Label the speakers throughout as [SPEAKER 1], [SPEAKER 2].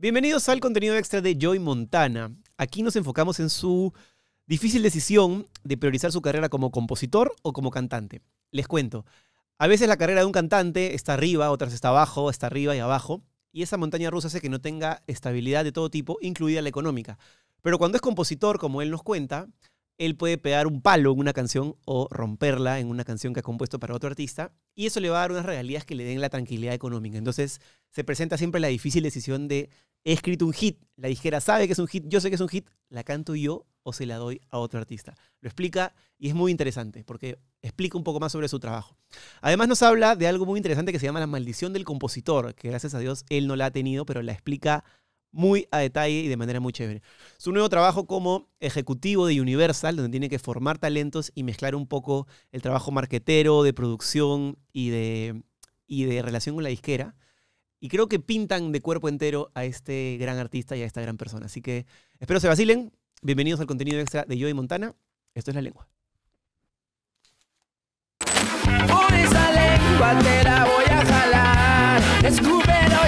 [SPEAKER 1] Bienvenidos al contenido extra de Joy Montana. Aquí nos enfocamos en su difícil decisión de priorizar su carrera como compositor o como cantante. Les cuento, a veces la carrera de un cantante está arriba, otras está abajo, está arriba y abajo, y esa montaña rusa hace que no tenga estabilidad de todo tipo, incluida la económica. Pero cuando es compositor, como él nos cuenta, él puede pegar un palo en una canción o romperla en una canción que ha compuesto para otro artista, y eso le va a dar unas regalías que le den la tranquilidad económica. Entonces se presenta siempre la difícil decisión de he escrito un hit, la disquera sabe que es un hit, yo sé que es un hit, la canto yo o se la doy a otro artista. Lo explica y es muy interesante porque explica un poco más sobre su trabajo. Además nos habla de algo muy interesante que se llama la maldición del compositor, que gracias a Dios él no la ha tenido, pero la explica muy a detalle y de manera muy chévere. Su nuevo trabajo como ejecutivo de Universal, donde tiene que formar talentos y mezclar un poco el trabajo marquetero, de producción y de, y de relación con la disquera y creo que pintan de cuerpo entero a este gran artista y a esta gran persona. Así que espero se vacilen. Bienvenidos al contenido extra de Joey Montana. Esto es La Lengua.
[SPEAKER 2] Por lengua te voy a jalar.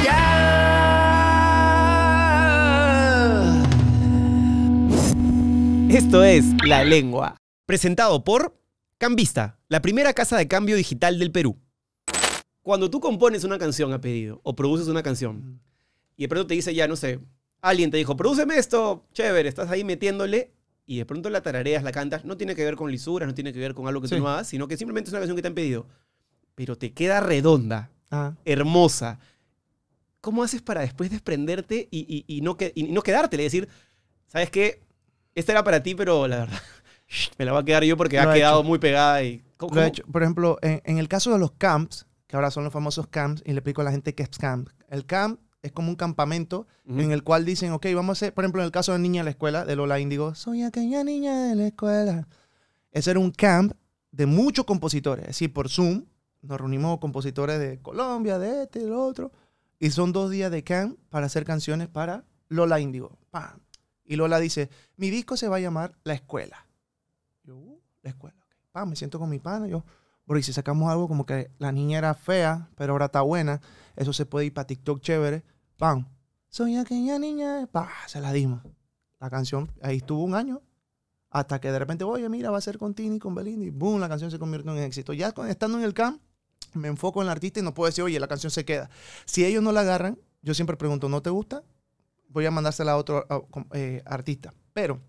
[SPEAKER 2] ya.
[SPEAKER 1] Esto es La Lengua. Presentado por Cambista, la primera casa de cambio digital del Perú. Cuando tú compones una canción a pedido o produces una canción y de pronto te dice ya, no sé, alguien te dijo, prodúceme esto, chévere, estás ahí metiéndole y de pronto la tarareas, la cantas, no tiene que ver con lisuras, no tiene que ver con algo que tú no hagas, sino que simplemente es una canción que te han pedido, pero te queda redonda, ah. hermosa. ¿Cómo haces para después desprenderte y, y, no, que, y no quedarte? Y decir, ¿sabes qué? Esta era para ti, pero la verdad, me la va a quedar yo porque ha quedado muy pegada. Y, Por
[SPEAKER 2] ejemplo, en, en el caso de los camps, que ahora son los famosos camps, y le explico a la gente qué es camp. El camp es como un campamento en el cual dicen, ok, vamos a hacer, por ejemplo, en el caso de Niña de la Escuela, de Lola Índigo, soy aquella niña de la escuela. Ese era un camp de muchos compositores, es decir, por Zoom, nos reunimos compositores de Colombia, de este, del otro, y son dos días de camp para hacer canciones para Lola Índigo. ¡Pam! Y Lola dice, mi disco se va a llamar La Escuela. Yo, uh, La Escuela, ¡Pam! Me siento con mi pana, yo, porque si sacamos algo como que la niña era fea, pero ahora está buena, eso se puede ir para TikTok chévere. ¡Pam! Soy aquella niña, ¡pam! Se la dimos. La canción ahí estuvo un año. Hasta que de repente, oye, mira, va a ser con Tini, con Belinda, y ¡boom! La canción se convirtió en éxito. Ya estando en el camp, me enfoco en el artista y no puedo decir, oye, la canción se queda. Si ellos no la agarran, yo siempre pregunto, ¿no te gusta? Voy a mandársela a otro eh, artista. Pero,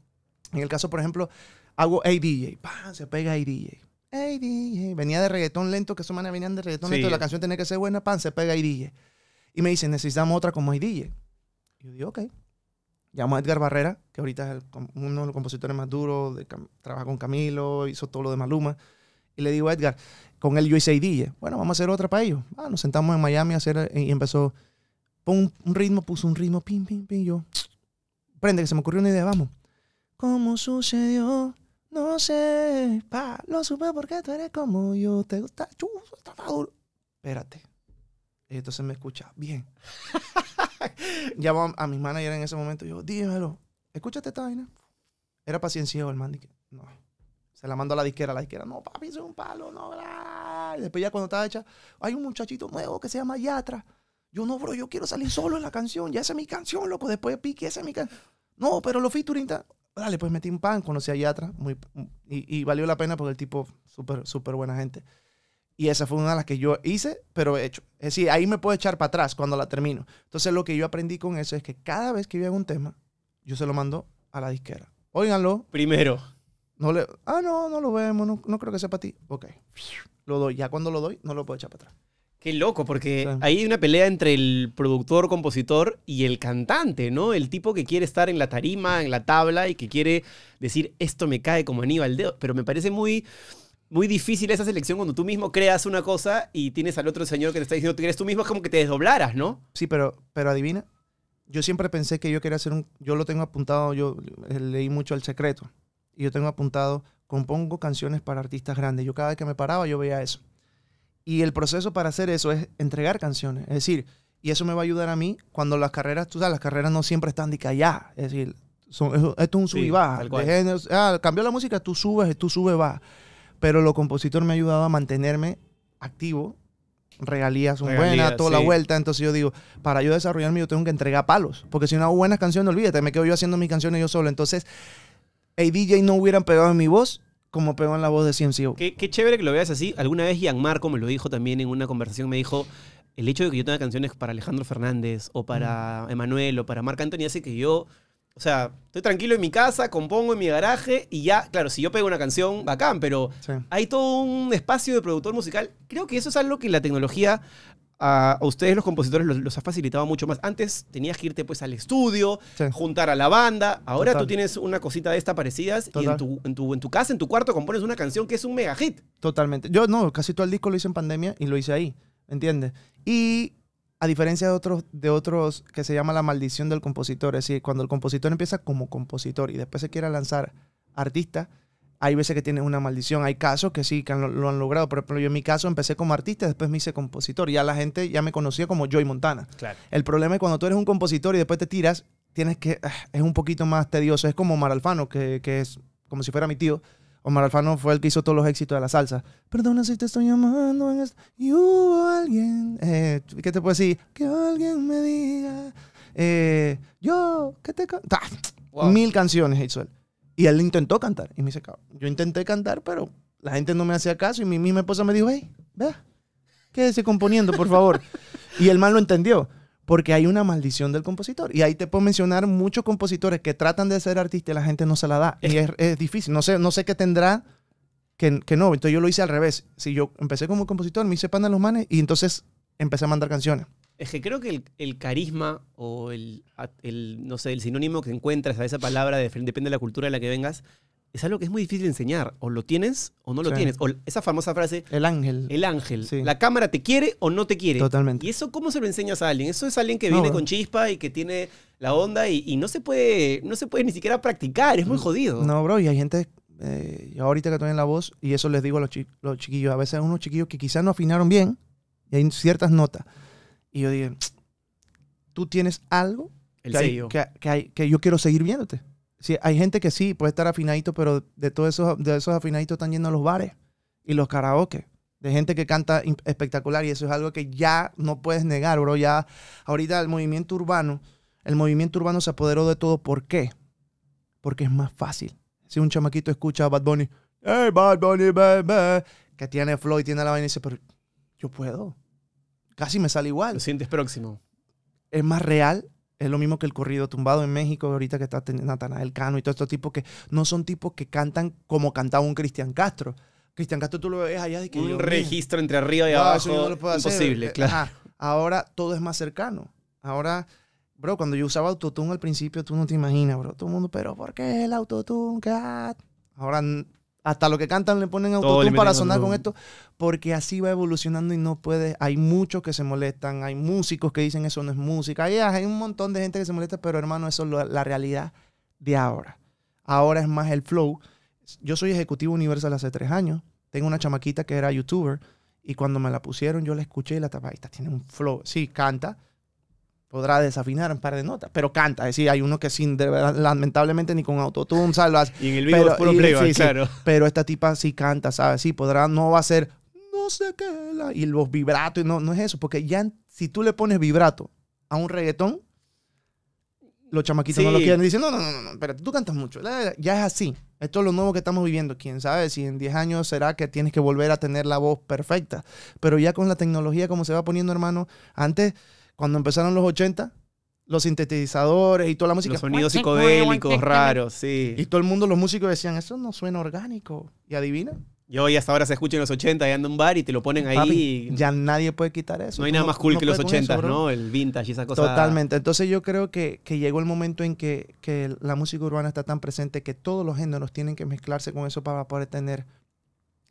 [SPEAKER 2] en el caso, por ejemplo, hago ADJ. ¡Pam! Se pega ADJ. Venía de reggaetón lento, que su manes venían de reggaetón lento. La canción tenía que ser buena, pan, se pega y DJ. Y me dicen, necesitamos otra como DJ. Y yo digo, ok. Llamo a Edgar Barrera, que ahorita es uno de los compositores más duros, trabaja con Camilo, hizo todo lo de Maluma. Y le digo a Edgar, con él yo hice DJ. Bueno, vamos a hacer otra para ellos. Ah, nos sentamos en Miami a hacer, eh, y empezó, pon un ritmo, puso un ritmo, pim, pim, pim. Yo, prende, que se me ocurrió una idea, vamos. ¿Cómo sucedió? No sé, pa, lo supe porque tú eres como yo, te gusta, chuzo, está duro. Espérate. entonces me escucha, bien. Llamo a, mis managers en ese momento y yo, dímelo, escúchate esta vaina. Era paciencia el man, no. Se la mandó a la disquera, la disquera, no, papi, es un palo, no, después ya cuando estaba hecha, hay un muchachito nuevo que se llama Yatra. Yo, no, bro, yo quiero salir solo en la canción, ya esa es mi canción, loco, después pique, esa es mi canción. No, pero los featuring, Dale, pues metí un pan, conocí a Yatra, muy, mm, y, valió la pena porque el tipo, súper, súper buena gente. Y esa fue una de las que yo hice, pero he hecho. Es decir, ahí me puedo echar para atrás cuando la termino. Entonces, lo que yo aprendí con eso es que cada vez que veo un tema, yo se lo mando a la disquera. Óiganlo. Primero. No le, ah, no, no lo vemos, no, no creo que sea para ti. Ok. Lo doy. Ya cuando lo doy, no lo puedo echar para atrás. Qué loco, porque
[SPEAKER 1] hay una pelea entre el productor, compositor y el cantante, ¿no? El tipo que quiere estar en la tarima, en la tabla y que quiere decir, esto me cae como Aníbal dedo. Pero me parece muy, muy difícil esa selección cuando tú mismo creas una cosa y tienes al otro señor que te está diciendo que eres tú mismo, es como que te desdoblaras,
[SPEAKER 2] ¿no? Sí, pero, pero adivina, yo siempre pensé que yo quería hacer un, yo lo tengo apuntado, yo eh, leí mucho El Secreto, y yo tengo apuntado, compongo canciones para artistas grandes. Yo cada vez que me paraba, yo veía eso. Y el proceso para hacer eso es entregar canciones. Es decir, y eso me va a ayudar a mí cuando las carreras, tú sabes, las carreras no siempre están de callar. Es decir, son, esto es un sub y baja. ah, cambió la música, tú subes, tú subes, va. Pero lo compositor me ha ayudado a mantenerme activo. Regalías son buenas, toda la vuelta. Entonces yo digo, para yo desarrollarme, yo tengo que entregar palos. Porque si no hago buenas canciones, olvídate, me quedo yo haciendo mis canciones yo solo. Entonces, el DJ no hubieran pegado en mi voz como pegó en la voz de ciencia
[SPEAKER 1] Qué, chévere que lo veas así. Alguna vez Gianmarco me lo dijo también en una conversación, me dijo, el hecho de que yo tenga canciones para Alejandro Fernández o para mm. Emanuel o para Marc Anthony hace que yo, o sea, estoy tranquilo en mi casa, compongo en mi garaje y ya, claro, si yo pego una canción, bacán, pero hay todo un espacio de productor musical. Creo que eso es algo que la tecnología a, ustedes los compositores los, ha facilitado mucho más. Antes tenías que irte pues al estudio, juntar a la banda. Ahora tú tienes una cosita de estas parecidas y en tu,
[SPEAKER 2] en, tu, en casa, en tu cuarto, compones una canción que es un mega hit. Totalmente. Yo no, casi todo el disco lo hice en pandemia y lo hice ahí, ¿entiendes? Y a diferencia de otros, de otros que se llama la maldición del compositor, es decir, cuando el compositor empieza como compositor y después se quiere lanzar artista, hay veces que tienes una maldición, hay casos que sí, que lo han logrado. Pero yo en mi caso empecé como artista, después me hice compositor. Ya la gente ya me conocía como Joy Montana. El problema es cuando tú eres un compositor y después te tiras, tienes que, ah, es un poquito más tedioso. Es como Omar Alfano, que, es como si fuera mi tío. Omar Alfano fue el que hizo todos los éxitos de la salsa. Perdona si te estoy llamando en Y hubo alguien... Eh, ¿Qué te puedo decir? Que alguien me diga... Eh, yo, ¿qué te... Mil canciones hizo y él intentó cantar. Y me dice, yo intenté cantar, pero la gente no me hacía caso. Y mi misma esposa me dijo, hey, vea, quédese componiendo, por favor. y el mal lo entendió. Porque hay una maldición del compositor. Y ahí te puedo mencionar muchos compositores que tratan de ser artistas y la gente no se la da. Y es, difícil. No sé, no sé qué tendrá que, que, no. Entonces yo lo hice al revés. Si yo empecé como compositor, me hice pan de los manes y entonces empecé a mandar canciones.
[SPEAKER 1] Es que creo que el, el carisma o el, el, no sé, el sinónimo que encuentras a esa palabra, de, depende de la cultura de la que vengas, es algo que es muy difícil enseñar. O lo tienes o no lo tienes. O esa famosa frase. El ángel. El ángel. La cámara te quiere o no te quiere. Totalmente. ¿Y eso cómo se lo enseñas a alguien? Eso es alguien que viene con chispa y que tiene la onda y, no, se puede, no se puede ni siquiera practicar. Es muy mm, jodido.
[SPEAKER 2] No, bro. Y hay gente, eh, ahorita que estoy la voz, y eso les digo a los, los chiquillos. A veces hay unos chiquillos que quizás no afinaron bien y hay ciertas notas. Y yo dije, tú tienes algo que, que, yo quiero seguir viéndote. Sí, hay gente que sí, puede estar afinadito, pero de todos esos, de esos afinaditos están yendo a los bares y los karaoke. De gente que canta espectacular y eso es algo que ya no puedes negar, bro. Ya ahorita el movimiento urbano, el movimiento urbano se apoderó de todo. ¿Por qué? Porque es más fácil. Si un chamaquito escucha a Bad Bunny, hey, Bad Bunny, que tiene flow y tiene la vaina y dice, pero yo puedo
[SPEAKER 1] casi me sale igual. Lo sientes próximo.
[SPEAKER 2] Es más real. Es lo mismo que el corrido tumbado en México, ahorita que está Natanael Cano y todos estos tipos que no son tipos que cantan como cantaba un Cristian Castro. Cristian Castro tú lo ves allá de que... Un registro
[SPEAKER 1] entre arriba y abajo. Eso no lo puedo imposible, eh, claro.
[SPEAKER 2] Ahora todo es más cercano. Ahora Bro, cuando yo usaba autotune al principio, tú no te imaginas, bro. Todo el mundo, pero ¿por qué el autotune, ah". Ahora hasta lo que cantan le ponen autotune para sonar con esto, porque así va evolucionando y no puede. Hay muchos que se molestan, hay músicos que dicen eso no es música, hay, hay un montón de gente que se molesta, pero hermano, eso es la realidad de ahora. Ahora es más el flow. Yo soy ejecutivo Universal hace tres años, tengo una chamaquita que era youtuber y cuando me la pusieron yo la escuché y la tapa tiene un flow, sí, canta, podrá desafinar un par de notas, pero canta. Es decir, hay uno que sin, lamentablemente ni con autotune salvas. Y en el video pero, es claro. pero esta tipa sí canta, ¿sabes? Sí, podrá, no va a ser no sé qué, y los vibratos, no, no es eso, porque ya si tú le pones vibrato a un reggaetón, los chamaquitos no lo quieren. Dicen, no, no, no, no, espérate, tú cantas mucho. Ya es así. Esto es lo nuevo que estamos viviendo. Quién sabe si en 10 años será que tienes que volver a tener la voz perfecta. Pero ya con la tecnología como se va poniendo, hermano, antes cuando empezaron los 80, los sintetizadores y toda la música. Los sonidos psicodélicos raros, sí. Y todo el mundo, los músicos decían, eso no suena orgánico. ¿Y adivina?
[SPEAKER 1] Yo y hasta ahora se escucha en los 80 y anda un bar y te lo ponen ahí.
[SPEAKER 2] Ya nadie puede quitar eso. No hay nada más cool que los 80, ¿no? El vintage y esa cosa. Totalmente. Entonces yo creo que, llegó el momento en que, que, la música urbana está tan presente que todos los géneros tienen que mezclarse con eso para poder tener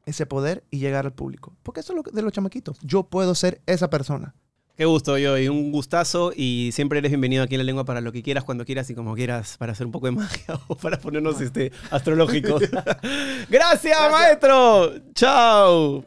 [SPEAKER 2] ese poder y llegar al público. Porque eso es lo de los chamaquitos. Yo puedo ser esa persona.
[SPEAKER 1] Qué gusto, yo, un gustazo. Y siempre eres bienvenido aquí en la lengua para lo que quieras, cuando quieras y como quieras, para hacer un poco de magia o para ponernos este, astrológicos. Gracias, maestro. Chao.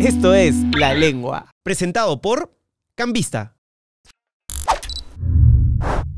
[SPEAKER 1] Esto es La Lengua, presentado por Cambista you